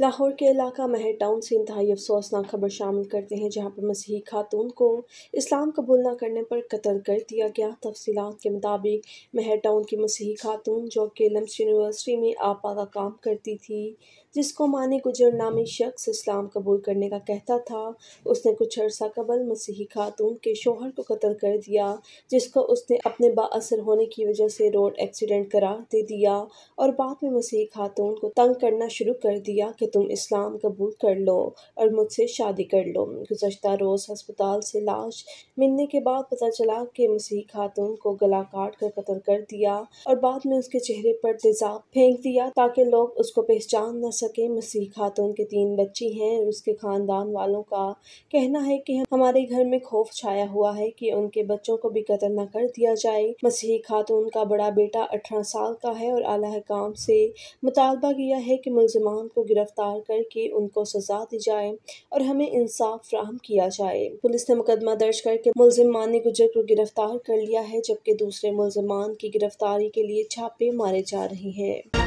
लाहौर के इलाका महर टाउन से इंतहाई अफसोसनाक खबर शामिल करते हैं जहां पर मसीही खातून को इस्लाम कबूल न करने पर कत्ल कर दिया गया तफसीत के मुताबिक महर टाउन की मसीही खातून जो कि लम्स यूनिवर्सिटी में आपा का काम करती थी जिसको माने गुजर नामी शख्स इस्लाम कबूल करने का कहता था उसने कुछ अर्सा कबल मसीही खातून के शोहर को कत्ल कर दिया जिसको उसने अपने बासर होने की वजह से रोड एक्सीडेंट करार दे दिया और बाद में मसीही खातून को तंग करना शुरू कर दिया कि तुम इस्लाम कबूल कर लो और मुझसे शादी कर लो गुजशत रोज़ हस्पताल से लाश मिलने के बाद पता चला कि मसीह खातून को गला काट कर कत्ल कर दिया और बाद में उसके चेहरे पर तेजाब फेंक दिया ताकि लोग उसको पहचान न सके मसीह खातून के तीन बच्ची हैं और उसके खानदान वालों का कहना है कि हमारे घर में खौफ छाया हुआ है कि उनके बच्चों को भी कतल न कर दिया जाए मसीह खातून का बड़ा बेटा अठारह साल का है और आला से मुतालबा किया है कि मुलजमान को गिरफ्तार गिरफ़्तार करके उनको सजा दी जाए और हमें इंसाफ फ्राहम किया जाए पुलिस ने मुकदमा दर्ज करके मुलजिम मानी गुजर को गिरफ्तार कर लिया है जबकि दूसरे मुलजमान की गिरफ्तारी के लिए छापे मारे जा रहे हैं